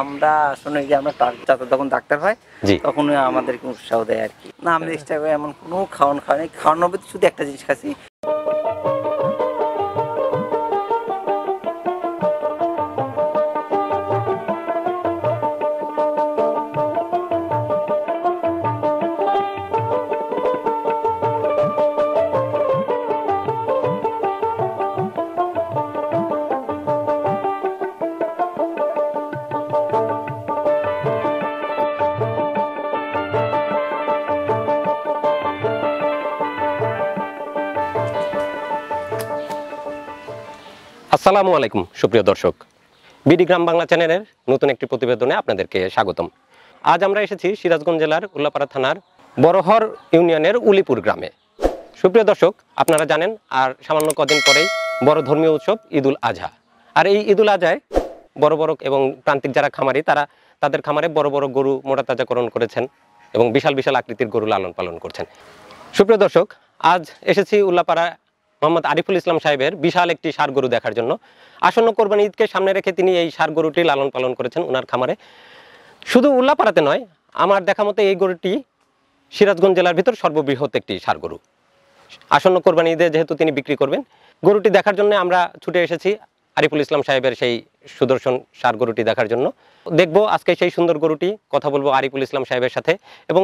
আমরা আসলে যে আমরা যাতে তখন ডাক্তার হয় তখন আমাদেরকে উৎসাহ দেয় আর কি না আমি এক্সট্রা করি এমন কোনো খাওয়ান খাওয়ানি খাওয়ানোর শুধু একটা জিনিস খাচ্ছি আসসালামু আলাইকুম সুপ্রিয় দর্শক বিডি গ্রাম বাংলা চ্যানেলের নতুন একটি প্রতিবেদনে আপনাদেরকে স্বাগতম আজ আমরা এসেছি সিরাজগঞ্জ জেলার উল্লাপাড়া থানার বড়হর ইউনিয়নের উলিপুর গ্রামে সুপ্রিয় দর্শক আপনারা জানেন আর সামান্য কদিন পরেই বড় ধর্মীয় উৎসব ঈদুল আজহা আর এই ঈদুল আজহায় বড় বড় এবং প্রান্তিক যারা খামারি তারা তাদের খামারে বড় বড় গরু মোটা তাজাকরণ করেছেন এবং বিশাল বিশাল আকৃতির গরু লালন পালন করছেন সুপ্রিয় দর্শক আজ এসেছি উল্লাপাড়া মোহাম্মদ আরিফুল ইসলাম সাহেবের বিশাল একটি সার গরু দেখার জন্য আসন্ন কোরবানি ঈদকে সামনে রেখে তিনি এই সার গরুটি লালন পালন করেছেন ওনার খামারে শুধু উল্লাপাড়াতে নয় আমার দেখা মতো এই গরুটি সিরাজগঞ্জ জেলার ভিতর সর্ববৃহৎ একটি সার গরু আসন্ন কোরবানি ঈদে যেহেতু তিনি বিক্রি করবেন গরুটি দেখার জন্য আমরা ছুটে এসেছি আরিফুল ইসলাম সাহেবের সেই সুদর্শন সার গরুটি দেখার জন্য দেখব আজকে সেই সুন্দর গরুটি কথা বলবো আরিফুল ইসলাম সাহেবের সাথে এবং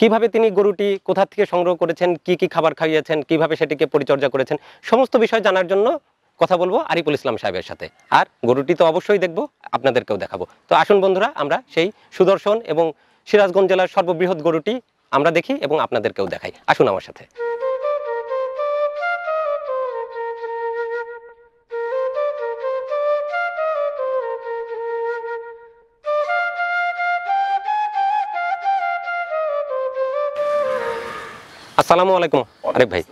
কিভাবে তিনি গরুটি কোথা থেকে সংগ্রহ করেছেন কি কি খাবার খাইয়েছেন কিভাবে সেটিকে পরিচর্যা করেছেন সমস্ত বিষয় জানার জন্য কথা বলবো আরিফুল ইসলাম সাহেবের সাথে আর গরুটি তো অবশ্যই দেখবো আপনাদেরকেও দেখাবো তো আসুন বন্ধুরা আমরা সেই সুদর্শন এবং সিরাজগঞ্জ জেলার সর্ববৃহৎ গরুটি আমরা দেখি এবং আপনাদেরকেও দেখাই আসুন আমার সাথে আসসালামু আলাইকুম আরেক ভাই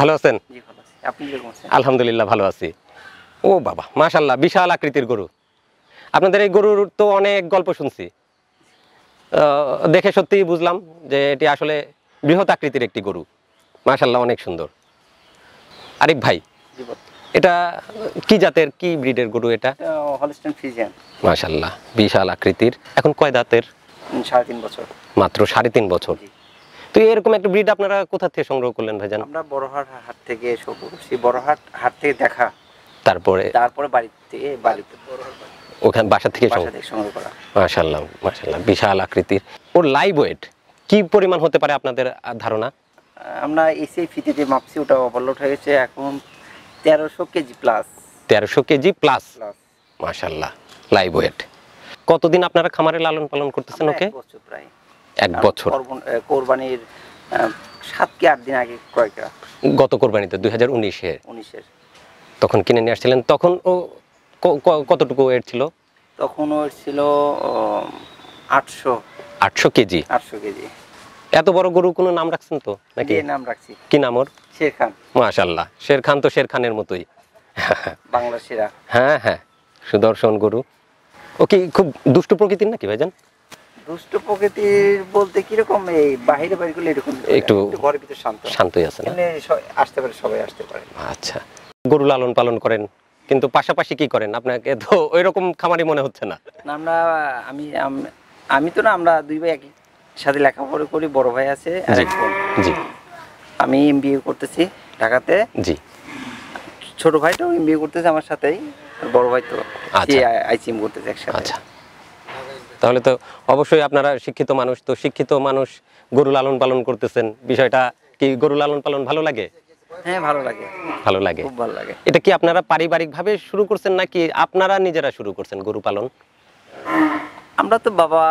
ভালো আছেন আলহামদুলিল্লাহ ভালো আছি ও বাবা মাশাল্লাহ বিশাল আকৃতির গরু আপনাদের এই গরুর তো অনেক গল্প শুনছি দেখে সত্যি বুঝলাম যে এটি আসলে বৃহৎ আকৃতির একটি গরু মাশাল্লাহ অনেক সুন্দর আরেক ভাই এটা কি জাতের কি ব্রিডের গরু এটা মাশাল্লাহ বিশাল আকৃতির এখন কয় দাঁতের সাড়ে তিন বছর মাত্র সাড়ে তিন বছর তো এরকম একটা ব্রিড আপনারা কোথা থেকে সংগ্রহ করলেন ভাইজান আমরা বড়হাট হাট থেকে সেই বড়হাট হাট থেকে দেখা তারপরে তারপরে বাড়িতে বাড়িতে ওখানে বাসা থেকে সংগ্রহ করা মাশাআল্লাহ মাশাআল্লাহ বিশাল আকৃতির ওর লাইভ ওয়েট কি পরিমাণ হতে পারে আপনাদের ধারণা আমরা এসে ফিতে যে মাপছি ওটা ওভারলোড হয়ে গেছে এখন তেরোশো কেজি প্লাস তেরোশো কেজি প্লাস মাশাল্লাহ লাইভ ওয়েট কতদিন আপনারা খামারে লালন পালন করতেছেন ওকে প্রায় এক বছর কোরবানির সাত কি আট দিন আগে ক্রয় করা গত কোরবানিতে দুই হাজার উনিশের তখন কিনে নিয়ে আসছিলেন তখন ও কতটুকু এর ছিল তখন ওর ছিল আটশো আটশো কেজি আটশো কেজি এত বড় গরু কোনো নাম রাখছেন তো নাকি নাম রাখছি কি নাম ওর শের খান মাশাল্লাহ শের খান তো শের খানের মতোই বাংলা সেরা হ্যাঁ হ্যাঁ সুদর্শন গরু ও কি খুব দুষ্ট প্রকৃতির নাকি ভাইজান দুষ্ট প্রকৃতির বলতে কিরকম এই বাহিরে বাড়িগুলো এরকম একটু ঘরের ভিতরে শান্ত আছে আসতে পারে সবাই আসতে পারে আচ্ছা গরু লালন পালন করেন কিন্তু পাশাপাশি কি করেন আপনাকে তো ওই রকম খামারি মনে হচ্ছে না আমরা আমি আমি তো না আমরা দুই ভাই একই সাথে লেখাপড়া করি বড় ভাই আছে আমি এম বোন জি আমি এমবিএ করতেছি ঢাকাতে জি ছোট ভাইটাও এমবিএ করতেছে আমার সাথেই বড় ভাই তো আচ্ছা। আইসিএম করতেছে একসাথে আচ্ছা তাহলে তো অবশ্যই আপনারা শিক্ষিত মানুষ তো শিক্ষিত মানুষ গরু লালন পালন করতেছেন বিষয়টা কি গরু লালন পালন ভালো লাগে হ্যাঁ ভালো লাগে ভালো লাগে খুব ভালো লাগে এটা কি আপনারা পারিবারিক ভাবে শুরু করছেন নাকি আপনারা নিজেরা শুরু করছেন গরু পালন আমরা তো বাবা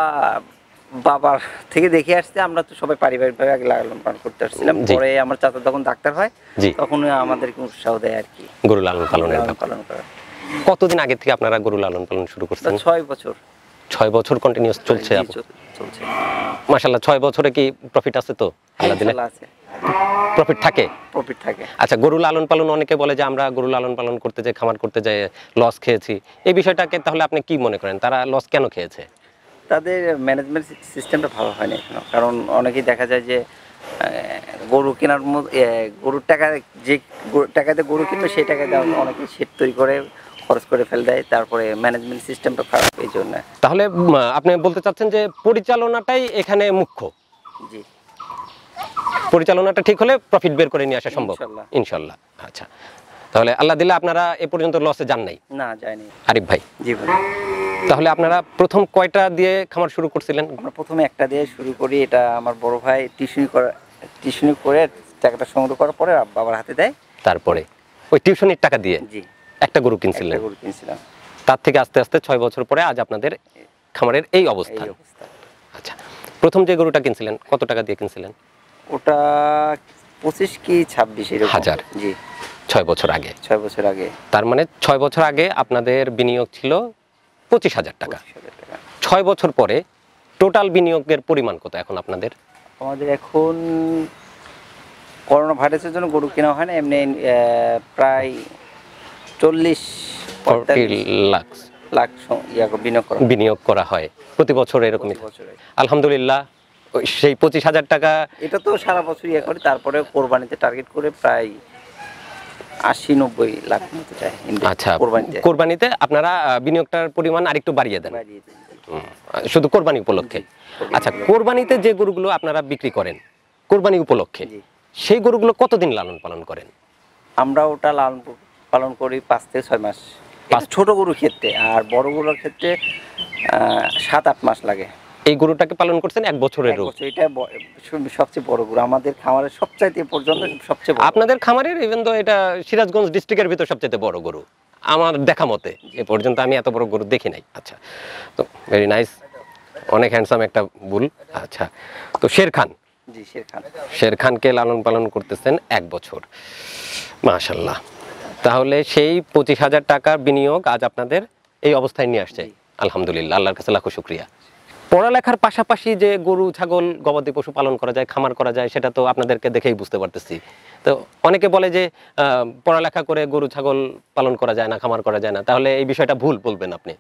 বাবার থেকে দেখে আসছে আমরা তো সবাই পারিবারিকভাবে আগে লালন পালন করতে আসছিলাম পরে আমার চাচা যখন ডাক্তার হয় তখন আমাদেরকে উৎসাহ দেয় আর কি গরু লালন পালনের পালন করা কতদিন আগে থেকে আপনারা গরু লালন পালন শুরু করছেন ছয় বছর ছয় বছর কন্টিনিউস চলছে মাসাল্লাহ ছয় বছরে কি প্রফিট আছে তো আল্লাহ দিলে প্রফিট থাকে প্রফিট থাকে আচ্ছা গরু লালন পালন অনেকে বলে যে আমরা গরু লালন পালন করতে যে খামার করতে যাই লস খেয়েছি এই বিষয়টাকে তাহলে আপনি কি মনে করেন তারা লস কেন খেয়েছে তাদের ম্যানেজমেন্ট সিস্টেমটা ভালো হয়নি কারণ অনেকেই দেখা যায় যে গরু কেনার মধ্যে গরুর টাকা যে টাকাতে গরু কিনবে সেই টাকা দেওয়া অনেকে সেট তৈরি করে খরচ করে ফেল দেয় তারপরে ম্যানেজমেন্ট সিস্টেমটা খারাপ এই জন্য তাহলে আপনি বলতে চাচ্ছেন যে পরিচালনাটাই এখানে মুখ্য জি পরিচালনাটা ঠিক হলে প্রফিট বের করে নিয়ে আসা সম্ভব ইনশাল্লাহ আচ্ছা তাহলে আল্লাহ দিল্লা আপনারা এ পর্যন্ত লসে যান নাই না যায়নি আরিফ ভাই জি ভাই তাহলে আপনারা প্রথম কয়টা দিয়ে খামার শুরু করছিলেন আমরা প্রথমে একটা দিয়ে শুরু করি এটা আমার বড় ভাই টিউশনি করা টিউশনি করে টাকাটা সংগ্রহ করার পরে বাবার হাতে দেয় তারপরে ওই টিউশনির টাকা দিয়ে জি একটা গরু কিনছিলেন গরু তার থেকে আস্তে আস্তে ছয় বছর পরে আজ আপনাদের খামারের এই অবস্থা আচ্ছা প্রথম যে গরুটা কিনছিলেন কত টাকা দিয়ে কিনছিলেন ওটা পঁচিশ কি ছাব্বিশ হাজার জি ছয় বছর আগে ছয় বছর আগে তার মানে ছয় বছর আগে আপনাদের বিনিয়োগ ছিল পঁচিশ হাজার টাকা ছয় বছর পরে টোটাল বিনিয়োগের পরিমাণ কত এখন আপনাদের আমাদের এখন করোনা ভাইরাসের জন্য গরু কেনা হয় না এমনি প্রায় চল্লিশ লাখ লাখ বিনিয়োগ করা বিনিয়োগ করা হয় প্রতি বছর এরকমই আলহামদুলিল্লাহ সেই পঁচিশ হাজার টাকা এটা তো সারা বছর ইয়ে করে তারপরে কোরবানিতে টার্গেট করে প্রায় আশি নব্বই লাখ মতো চাই আচ্ছা কোরবানিতে আপনারা বিনিয়োগটার পরিমাণ আরেকটু বাড়িয়ে দেন শুধু কোরবানি উপলক্ষে আচ্ছা কোরবানিতে যে গরুগুলো আপনারা বিক্রি করেন কোরবানি উপলক্ষে সেই গরুগুলো কতদিন লালন পালন করেন আমরা ওটা লালন পালন করি পাঁচ থেকে ছয় মাস ছোট গরুর ক্ষেত্রে আর বড় গরুর ক্ষেত্রে সাত আট মাস লাগে এই গরুটাকে পালন করছেন এক বছরের এটা সবচেয়ে বড় গরু আমাদের খামারের সবচাইতে পর্যন্ত সবচেয়ে আপনাদের খামারের ইভেন তো এটা সিরাজগঞ্জ ডিস্ট্রিক্টের ভিতর সবচেয়ে বড় গরু আমার দেখা মতে এ পর্যন্ত আমি এত বড় গরু দেখি নাই আচ্ছা তো ভেরি নাইস অনেক হ্যান্ডসাম একটা বুল আচ্ছা তো শের খান জি শের খান শের খানকে লালন পালন করতেছেন এক বছর মাশাল্লাহ তাহলে সেই পঁচিশ হাজার টাকার বিনিয়োগ আজ আপনাদের এই অবস্থায় নিয়ে আসছে আলহামদুলিল্লাহ আল্লাহর কাছে লাখো শুক্রিয়া পড়ালেখার পাশাপাশি যে গরু ছাগল গবাদি পশু পালন করা যায় খামার করা যায় সেটা তো আপনাদেরকে দেখেই বুঝতে পারতেছি তো অনেকে বলে যে পড়ালেখা করে গরু ছাগল পালন করা যায় না খামার করা যায় না তাহলে এই বিষয়টা ভুল বলবেন আপনি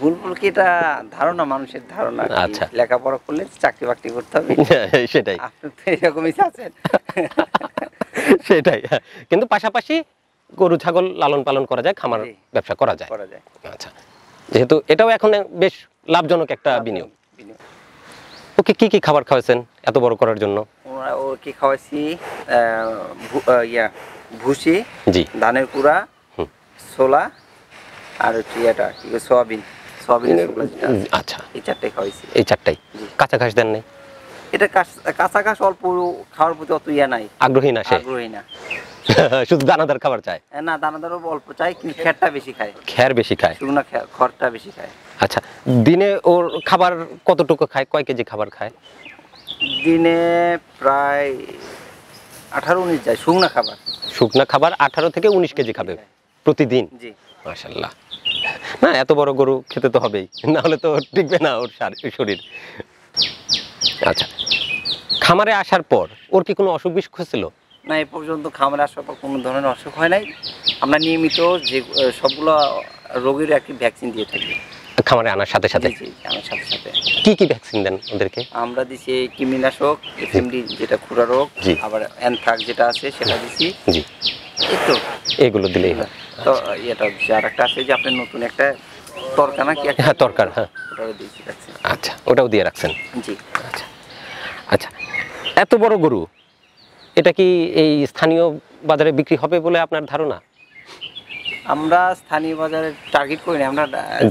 ভুল কি এটা ধারণা মানুষের ধারণা আচ্ছা লেখাপড়া করলে চাকরি বাকরি করতে হবে সেটাই আপনি তো এরকমই আছেন সেটাই কিন্তু পাশাপাশি গরু ছাগল লালন পালন করা যায় খামার ব্যবসা করা যায় আচ্ছা যেহেতু এটাও এখন বেশ লাভজনক একটা বিনিয়োগ ওকে কি কি খাবার খাওয়াইছেন এত বড় করার জন্য ওকে খাওয়াইছি ইয়া ভুসি জি ধানের কুড়া ছোলা আর হচ্ছে এটা কি সয়াবিন সয়াবিনের আচ্ছা এই চারটাই খাওয়াইছি এই চারটাই কাঁচা ঘাস দেন নাই এটা কাঁচা ঘাস অল্প খাওয়ার প্রতি অত ইয়া নাই আগ্রহী না আগ্রহী না শুধু দানাদার খাবার চায় না দানাদারও অল্প চায় কিন্তু খ্যারটা বেশি খায় খ্যার বেশি খায় না খড়টা বেশি খায় আচ্ছা দিনে ওর খাবার কতটুকু খায় কয় কেজি খাবার খায় দিনে প্রায় আঠারো উনিশ যায় শুকনো খাবার শুকনো খাবার আঠারো থেকে উনিশ কেজি খাবে প্রতিদিন জি মাশাল্লাহ না এত বড় গরু খেতে তো হবেই না হলে তো টিকবে না ওর শরীর আচ্ছা খামারে আসার পর ওর কি কোনো অসুখ বিসুখ ছিল না এ পর্যন্ত খামারে আসার পর কোনো ধরনের অসুখ হয় নাই আমরা নিয়মিত যে সবগুলো রোগীর একটি ভ্যাকসিন দিয়ে থাকি খামারে আনার সাথে সাথে আনার সাথে সাথে কি কি ভ্যাকসিন দেন ওদেরকে আমরা দিছি এই কৃমিনাশক এফএমডি যেটা খুরা রোগ আবার অ্যানথ্রাক যেটা আছে সেটা দিছি জি তো এগুলো দিলেই হয় তো এটা আর একটা আছে যে আপনি নতুন একটা তরকা না কি হ্যাঁ তরকার হ্যাঁ ওটাও দিয়েছি আচ্ছা ওটাও দিয়ে রাখছেন জি আচ্ছা আচ্ছা এত বড় গরু এটা কি এই স্থানীয় বাজারে বিক্রি হবে বলে আপনার ধারণা আমরা স্থানীয় বাজারে টার্গেট করি আমরা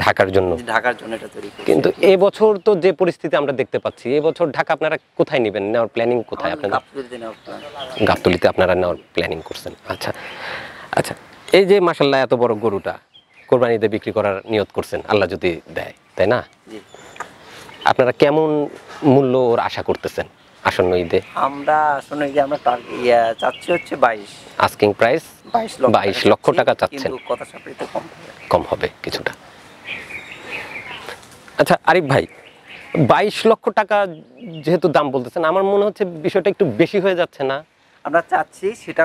ঢাকার জন্য ঢাকার জন্য এটা তৈরি করি কিন্তু এবছর তো যে পরিস্থিতি আমরা দেখতে পাচ্ছি এবছর ঢাকা আপনারা কোথায় নেবেন নেওয়ার প্ল্যানিং কোথায় আপনারা গাবতলিতে আপনারা নেওয়ার প্ল্যানিং করছেন আচ্ছা আচ্ছা এই যে মাসাল্লাহ এত বড় গরুটা কোরবানিতে বিক্রি করার নিয়ত করছেন আল্লাহ যদি দেয় তাই না আপনারা কেমন মূল্য ওর আশা করতেছেন আসন্ন ঈদে আমরা আসন্ন ঈদে আমরা চাচ্ছি হচ্ছে বাইশ আস্কিং প্রাইস বাইশ লক্ষ টাকা চাচ্ছেন কম হবে কিছুটা আচ্ছা আরিফ ভাই বাইশ লক্ষ টাকা যেহেতু দাম বলতেছেন আমার মনে হচ্ছে বিষয়টা একটু বেশি হয়ে যাচ্ছে না আমরা চাচ্ছি সেটা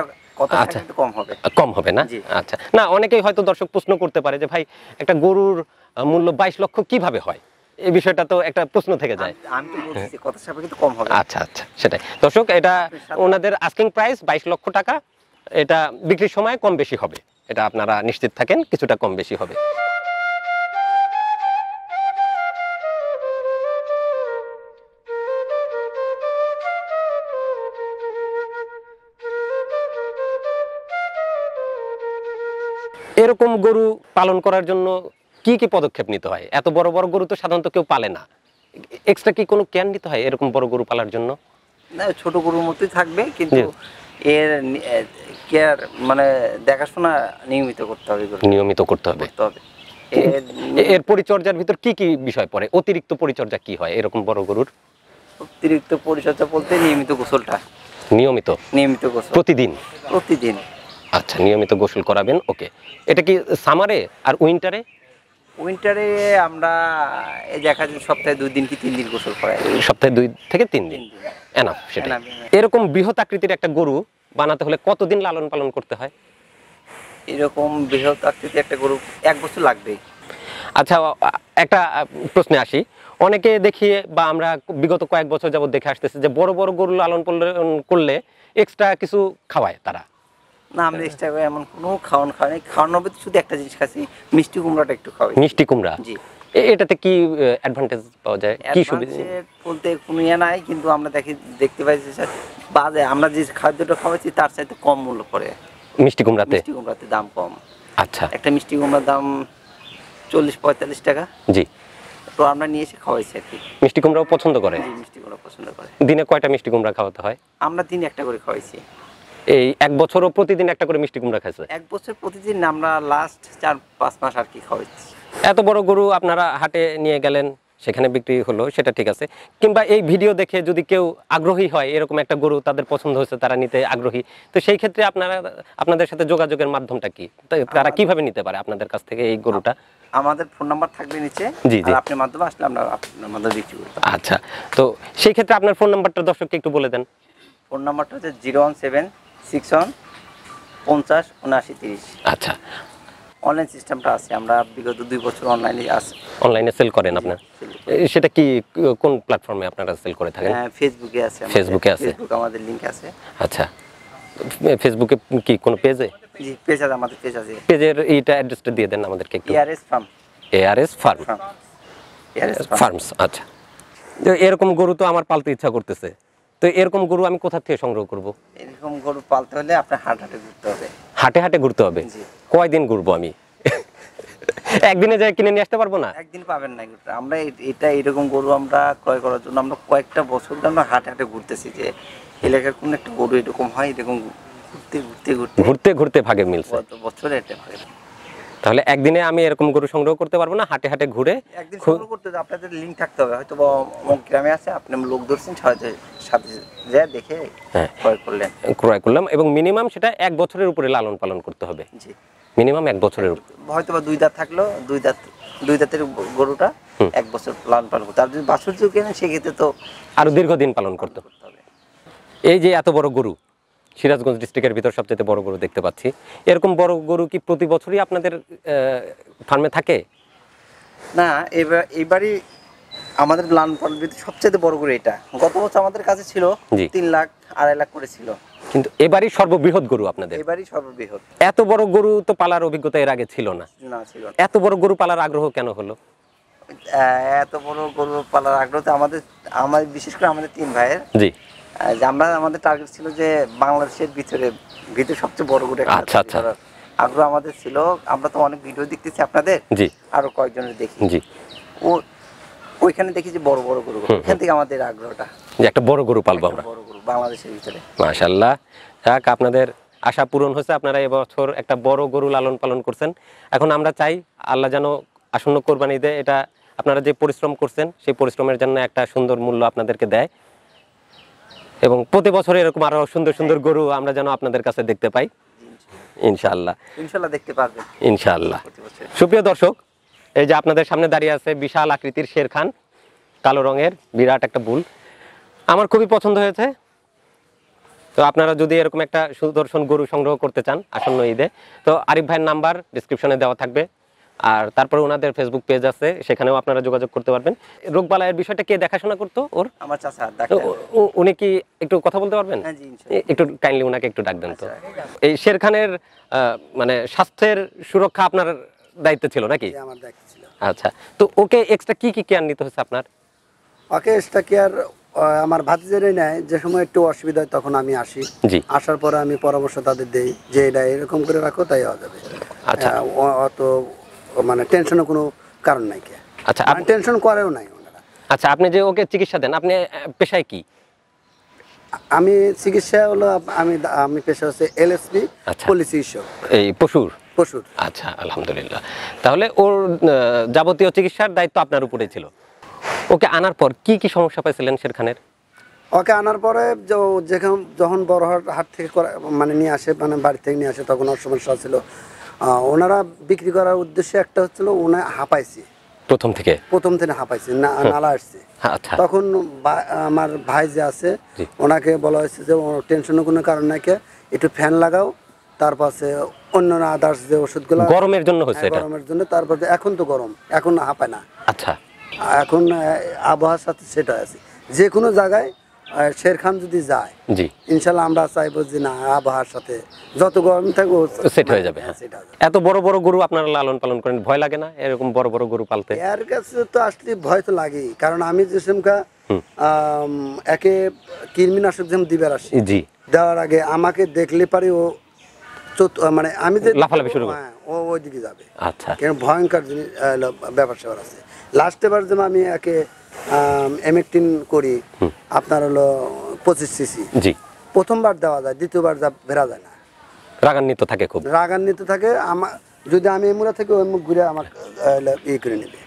আচ্ছা কম হবে কম হবে না আচ্ছা না অনেকেই হয়তো দর্শক প্রশ্ন করতে পারে যে ভাই একটা গরুর মূল্য বাইশ লক্ষ কিভাবে হয় এই বিষয়টা তো একটা প্রশ্ন থেকে যায় আচ্ছা আচ্ছা সেটাই দর্শক এটা ওনাদের আস্কিং প্রাইস বাইশ লক্ষ টাকা এটা বিক্রির সময় কম বেশি হবে এটা আপনারা নিশ্চিত থাকেন কিছুটা কম বেশি হবে এরকম গরু পালন করার জন্য কি কি পদক্ষেপ নিতে হয় এত বড় বড় গরু তো সাধারণত কেউ পালে না এক্সট্রা কি কোনো কেয়ার নিতে হয় এরকম বড় গরু পালার জন্য না ছোট গরুর মতোই থাকবে কিন্তু এর কেয়ার মানে দেখাশোনা নিয়মিত করতে হবে নিয়মিত করতে হবে এর পরিচর্যার ভিতর কি কি বিষয় পড়ে অতিরিক্ত পরিচর্যা কি হয় এরকম বড় গরুর অতিরিক্ত পরিচর্যা বলতে নিয়মিত গোসলটা নিয়মিত নিয়মিত গোসল প্রতিদিন প্রতিদিন আচ্ছা নিয়মিত গোসল করাবেন ওকে এটা কি সামারে আর উইন্টারে উইন্টারে আমরা এই দেখা যায় সপ্তাহে দুই দিন কি তিন দিন গোসল করাই সপ্তাহে দুই থেকে তিন দিন এনাফ হ্যাঁ। সেটা এরকম বৃহৎ আকৃতির একটা গরু বানাতে হলে কতদিন লালন পালন করতে হয় এরকম বৃহৎ আকৃতির একটা গরু এক বছর লাগবেই আচ্ছা একটা প্রশ্নে আসি অনেকে দেখি বা আমরা বিগত কয়েক বছর যাবত দেখে আসতেছি যে বড় বড় গরু লালন পালন করলে এক্সট্রা কিছু খাওয়ায় তারা আচ্ছা একটা মিষ্টি কুমড়ার দাম চল্লিশ পঁয়তাল্লিশ টাকা জি তো আমরা নিয়ে এসে খাওয়াইছি আর কি মিষ্টি কুমড়াও পছন্দ করে মিষ্টি কুমড়া করে দিনে কয়টা মিষ্টি কুমড়া খাওয়াতে হয় আমরা দিনে একটা করে খাওয়াইছি এই এক বছরও প্রতিদিন একটা করে মিষ্টি কুমড়া খাইছে এক বছর প্রতিদিন আমরা লাস্ট চার পাঁচ মাস আর কি খাওয়াইছি এত বড় গরু আপনারা হাটে নিয়ে গেলেন সেখানে বিক্রি হলো সেটা ঠিক আছে কিংবা এই ভিডিও দেখে যদি কেউ আগ্রহী হয় এরকম একটা গরু তাদের পছন্দ হয়েছে তারা নিতে আগ্রহী তো সেই ক্ষেত্রে আপনারা আপনাদের সাথে যোগাযোগের মাধ্যমটা কি তারা কিভাবে নিতে পারে আপনাদের কাছ থেকে এই গরুটা আমাদের ফোন নাম্বার থাকবে নিচে জি জি আপনি মাধ্যমে আসলে আমরা আপনার মাধ্যমে বিক্রি করব আচ্ছা তো সেই ক্ষেত্রে আপনার ফোন নাম্বারটা দর্শককে একটু বলে দেন ফোন নাম্বারটা হচ্ছে জিরো ওয়ান সেভেন সিক্স পঞ্চাশ উনআশি তিরিশ আচ্ছা অনলাইন সিস্টেমটা আছে আমরা বিগত দুই বছর অনলাইনে আছে অনলাইনে সেল করেন আপনার সেটা কি কোন প্ল্যাটফর্মে আপনারা সেল করে থাকেন ফেসবুকে হ্যাঁ, আছে ফেসবুকে আছে ফেসবুক আমাদের লিংক আছে আচ্ছা ফেসবুকে কি কোন পেজে জি পেজ আছে আমাদের পেজ আছে পেজের এইটা অ্যাড্রেসটা দিয়ে দেন আমাদেরকে একটু ARS farm ARS farm ARS farms আচ্ছা এরকম গরু তো আমার পালতে ইচ্ছা করতেছে তো এরকম গরু আমি কোথা থেকে সংগ্রহ করব এরকম গরু পালতে হলে আপনার হাট হাটে ঘুরতে হবে হাটে হাটে ঘুরতে হবে কয়দিন ঘুরবো আমি একদিনে যাই কিনে নিয়ে আসতে পারবো না একদিন পাবেন না আমরা এটা এরকম গরু আমরা ক্রয় করার জন্য আমরা কয়েকটা বছর আমরা হাটে হাটে ঘুরতেছি যে এলাকার কোন একটা গরু এরকম হয় এরকম ঘুরতে ঘুরতে ঘুরতে ঘুরতে ঘুরতে ভাগে মিলছে বছরে এটা ভাগে তাহলে একদিনে আমি এরকম গরু সংগ্রহ করতে পারবো না হাটে হাটে ঘুরে একদিন সংগ্রহ করতে আপনাদের লিঙ্ক থাকতে হবে হয়তো গ্রামে আছে আপনি লোক ধরছেন সাথে যা দেখে হ্যাঁ। ক্রয় করলেন ক্রয় করলাম এবং মিনিমাম সেটা এক বছরের উপরে লালন পালন করতে হবে জি মিনিমাম এক বছরের হয়তো বা দুই দাঁত থাকলো দুই দাঁত দুই দাঁতের গরুটা এক বছর লালন পালন করতে আর যদি বাছুর কেনেন সেক্ষেত্রে তো আরো দীর্ঘদিন পালন করতে হবে এই যে এত বড় গরু সিরাজগঞ্জ ডিস্ট্রিক্টের ভিতর সবচেয়ে বড় গরু দেখতে পাচ্ছি এরকম বড় গরু কি প্রতি বছরই আপনাদের ফার্মে থাকে না এবার এবারই আমাদের লান পালন সবচেয়ে বড় গরু এটা গত বছর আমাদের কাছে ছিল তিন লাখ আড়াই লাখ করে ছিল কিন্তু এবারই সর্ববৃহৎ গরু আপনাদের এবারই সর্ববৃহৎ এত বড় গরু তো পালার অভিজ্ঞতা এর আগে ছিল না না ছিল এত বড় গরু পালার আগ্রহ কেন হলো এত বড় গরু পালার আগ্রহ আমাদের আমার বিশেষ করে আমাদের তিন ভাইয়ের জি যে আমরা আমাদের টার্গেট ছিল যে বাংলাদেশের ভিতরে ভিতরে সবচেয়ে বড় গুটে আচ্ছা আচ্ছা আগ্রহ আমাদের ছিল আমরা তো অনেক ভিডিও দেখতেছি আপনাদের জি আরো কয়েকজনের দেখি জি ও ওইখানে দেখি যে বড় বড় গরু থেকে আমাদের আগ্রহটা যে একটা বড় গরু পালবো আমরা বড় গরু বাংলাদেশের ভিতরে যাক আপনাদের আশা পূরণ হয়েছে আপনারা এবছর একটা বড় গরু লালন পালন করছেন এখন আমরা চাই আল্লাহ যেন আসন্ন কোরবানিতে এটা আপনারা যে পরিশ্রম করছেন সেই পরিশ্রমের জন্য একটা সুন্দর মূল্য আপনাদেরকে দেয় এবং প্রতি বছর এরকম আরো সুন্দর সুন্দর গরু আমরা যেন আপনাদের কাছে দেখতে পাই ইনশাল্লাহ ইনশাল্লাহ দেখতে পারবেন ইনশাআল্লাহ সুপ্রিয় দর্শক এই যে আপনাদের সামনে দাঁড়িয়ে আছে বিশাল আকৃতির শের খান কালো রঙের বিরাট একটা বুল আমার খুবই পছন্দ হয়েছে তো আপনারা যদি এরকম একটা সুদর্শন গরু সংগ্রহ করতে চান আসন্ন ঈদে তো আরিফ ভাইয়ের নাম্বার ডিসক্রিপশনে দেওয়া থাকবে আর তারপরে ওনাদের ফেসবুক পেজ আছে সেখানেও আপনারা যোগাযোগ করতে পারবেন রোগবালায়ের বিষয়টা কে দেখাশোনা করতো ওর আমার চাচা উনি কি একটু কথা বলতে পারবেন হ্যাঁ, একটু কাইন্ডলি ওনাকে একটু ডাক দেন তো আচ্ছা, এই শের খানের মানে স্বাস্থ্যের সুরক্ষা আপনার দায়িত্ব ছিল নাকি আমার আচ্ছা তো ওকে এক্সট্রা কি কি কেয়ার নিতে হয়েছে আপনার ওকে এক্সট্রা কেয়ার আমার ভাতিজেরাই নেয় যে সময় একটু অসুবিধা হয় তখন আমি আসি আসার পরে আমি পরামর্শ তাদের দিই যে এটা এরকম করে রাখো তাই হওয়া যাবে আচ্ছা অত মানে টেনশনের কোনো কারণ নাই কে আচ্ছা টেনশন মানে করেও নাই আচ্ছা আপনি যে ওকে চিকিৎসা দেন আপনি পেশায় কি আমি চিকিৎসা হলো আমি আমি পেশা হচ্ছে এলএসবি পলিসি আচ্ছা। এই পশুর পশুর আচ্ছা আলহামদুলিল্লাহ তাহলে ওর যাবতীয় চিকিৎসার দায়িত্ব আপনার উপরে ছিল ওকে আনার পর কি কি সমস্যা পাইছিলেন শেরখানের ওকে আনার পরে যেখানে যখন বড় হাট থেকে মানে নিয়ে আসে মানে বাড়ি থেকে নিয়ে আসে তখন অসমস্যা সমস্যা ছিল ওনারা বিক্রি করার উদ্দেশ্য একটা হচ্ছিল ওনা হাঁপাইছে প্রথম থেকে প্রথম থেকে হাঁপাইছে নালা আসছে হ্যাঁ, আচ্ছা। তখন আমার ভাই যে আছে ওনাকে বলা হয়েছে যে টেনশনের কোনো কারণ নাকি একটু ফ্যান লাগাও তারপরে অন্য আদার্স যে ওষুধগুলো গরমের জন্য হচ্ছে হ্যাঁ, এটা গরমের জন্য তারপরে এখন তো গরম এখন হাঁপায় না আচ্ছা এখন আবহাওয়ার সাথে সেটা আছে যে কোনো জায়গায় শের খান যদি যায় জি ইনশাল্লাহ আমরা চাইবো যে না আবহাওয়ার সাথে যত গরম মানে হ্যাঁ। সেট হয়ে যাবে এত বড় বড় গরু আপনারা লালন পালন করেন ভয় লাগে না এরকম বড় বড় গরু পালতে এর কাছে তো আসলে ভয় তো কারণ আমি যে সেমকা একে কৃমিনাশক যেমন দিবার আসি জি দেওয়ার আগে আমাকে দেখলে পারি ও মানে আমি যে লাফালাফি শুরু হ্যাঁ, ও দিকে যাবে আচ্ছা ভয়ঙ্কর জিনিস ব্যাপার স্যাপার আছে লাস্ট এবার যেমন আমি একে এমেকটিন করি আপনার হলো পঁচিশ সিসি জি প্রথমবার দেওয়া যায় দ্বিতীয়বার যা বেরা যায় না রাগান্বিত থাকে খুব রাগান্বিত থাকে আমার যদি আমি এমুরা থেকে ওই মুখ ঘুরে আমার ইয়ে করে নেবে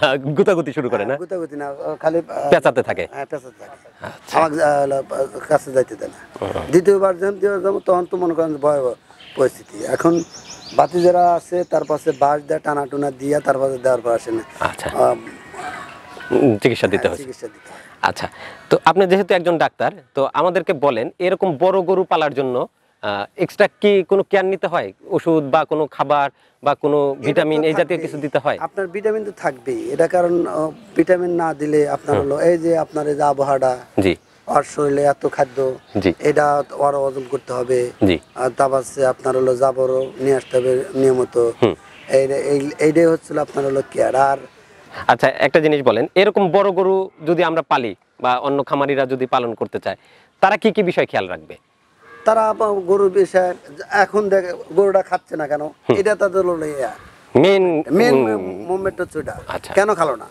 গুতাগুতি শুরু করে না হ্যাঁ, গুতাগুতি না খালি পেঁচাতে থাকে হ্যাঁ পেঁচাতে থাকে আচ্ছা। আমার কাছে যাইতে দেয় না দ্বিতীয়বার যখন তখন তো মনে করেন ভয় পরিস্থিতি এখন বাতি যারা আছে তার পাশে বাঁশ দেয় টানা টুনা দিয়া তার পাশে দেওয়ার পর আসে না আচ্ছা চিকিৎসা দিতে হয় চিকিৎসা দিতে আচ্ছা তো আপনি যেহেতু একজন ডাক্তার তো আমাদেরকে বলেন এরকম বড় গরু পালার জন্য এক্সট্রা কি কোনো কেয়ার নিতে হয় ওষুধ বা কোনো খাবার বা কোনো ভিটামিন এই জাতীয় কিছু দিতে হয় আপনার ভিটামিন তো থাকবেই এটা কারণ ভিটামিন না দিলে আপনার হলো এই যে আপনার এই যে আবহাওয়াটা জি শরীরে এত খাদ্য এটা করতে হবে তারপর আপনার হলো জাবরও নিয়ে আসতে হবে নিয়মিত এইটাই হচ্ছিল আপনার হলো কেয়ার আর আচ্ছা একটা জিনিস বলেন এরকম বড় গরু যদি আমরা পালি বা অন্য খামারিরা যদি পালন করতে চায় তারা কি কি বিষয় খেয়াল রাখবে তারা গরু বিষয় এখন দেখে গরুটা খাচ্ছে না কেন এটা তাদের হলো মেন মেন মুভমেন্ট হচ্ছে আচ্ছা। কেন খালো না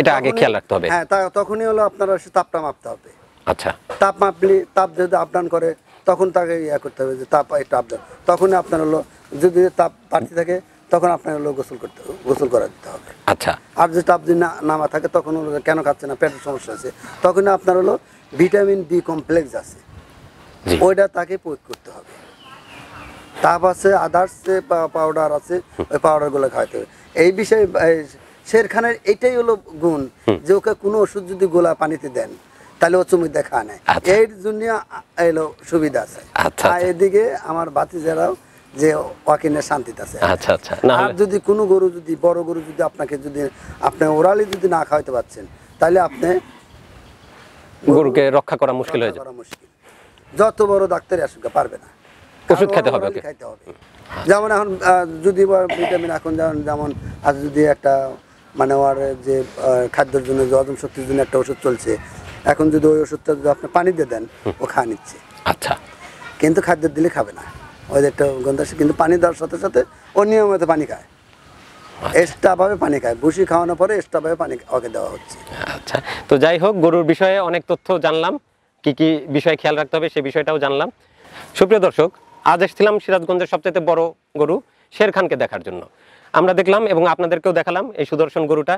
এটা আগে খেয়াল রাখতে হবে হ্যাঁ তখনই হলো আপনারা তাপটা মাপতে হবে আচ্ছা তাপ আপনি তাপ যদি আপডান করে তখন তাকে ইয়ে করতে হবে যে তাপ একটু আপডাউন তখন আপনার হলো যদি তাপ বাড়তি থাকে তখন আপনার হলো গোসল করতে গোসল করে দিতে হবে আচ্ছা আর যদি তাপ যদি নামা থাকে তখন হলো কেন খাচ্ছে না পেটের সমস্যা আছে তখন আপনার হলো ভিটামিন বি কমপ্লেক্স আছে ওইটা তাকে প্রয়োগ করতে হবে তাপ আছে আদার্স পাউডার আছে ওই পাউডারগুলো খাওয়াতে হবে এই বিষয়ে শেরখানের এটাই হলো গুণ যে ওকে কোনো ওষুধ যদি গোলা পানিতে দেন তাহলে ও চুমি দেখা নেই আচ্ছা। এর জন্য এলো সুবিধা আছে আচ্ছা, আর আচ্ছা। এদিকে আমার বাতি বাতিজেরাও যে ওয়াকিনে শান্তিতে আছে আচ্ছা আচ্ছা না আর যদি কোনো গরু যদি বড় গরু যদি আপনাকে যদি আপনি ওরালি যদি না খাওয়াতে পাচ্ছেন তাহলে আপনি গরুকে রক্ষা করা মুশকিল হয়ে যাবে যত বড় ডাক্তারই আসুক পারবে না ওষুধ খেতে হবে ওকে খেতে হবে হ্যাঁ। যেমন এখন যদি ভিটামিন এখন যেমন যেমন আজ যদি একটা মানে ওর যে খাদ্যের জন্য যে হজম শক্তির জন্য একটা ওষুধ চলছে এখন যদি ওই ওষুধটা যদি আপনি পানি দিয়ে দেন ও খা নিচ্ছে আচ্ছা কিন্তু খাদ্য দিলে খাবে না ওদেরটা গন্ধ আসে কিন্তু পানি দেওয়ার সাথে সাথে ও নিয়মিত পানি খায় আচ্ছা। এক্সট্রাভাবে পানি খায় ভুষি খাওয়ানোর পরে এক্সট্রাভাবে পানি ওকে দেওয়া হচ্ছে আচ্ছা তো যাই হোক গরুর বিষয়ে অনেক তথ্য জানলাম কি কি বিষয়ে খেয়াল রাখতে হবে সে বিষয়টাও জানলাম সুপ্রিয় দর্শক আজ এসেছিলাম সিরাজগঞ্জের সবচেয়ে বড় গরু শের খানকে দেখার জন্য আমরা দেখলাম এবং আপনাদেরকেও দেখালাম এই সুদর্শন গরুটা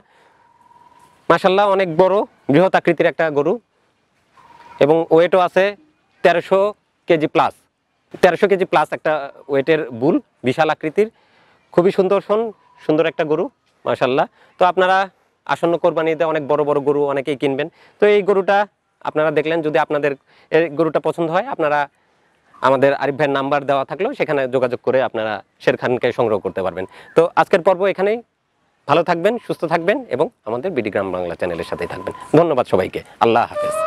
মাসাল্লাহ অনেক বড় বৃহৎ আকৃতির একটা গরু এবং ওয়েটও আছে তেরোশো কেজি প্লাস তেরোশো কেজি প্লাস একটা ওয়েটের বুল বিশাল আকৃতির খুবই সুন্দর শোন সুন্দর একটা গরু মাসাল্লাহ তো আপনারা আসন্ন কোরবানিতে অনেক বড় বড় গরু অনেকেই কিনবেন তো এই গরুটা আপনারা দেখলেন যদি আপনাদের এই গরুটা পছন্দ হয় আপনারা আমাদের আরিফ ভাইয়ের নাম্বার দেওয়া থাকলেও সেখানে যোগাযোগ করে আপনারা শেরখানকে সংগ্রহ করতে পারবেন তো আজকের পর্ব এখানেই ভালো থাকবেন সুস্থ থাকবেন এবং আমাদের বিডিগ্রাম বাংলা চ্যানেলের সাথেই থাকবেন ধন্যবাদ সবাইকে আল্লাহ হাফেজ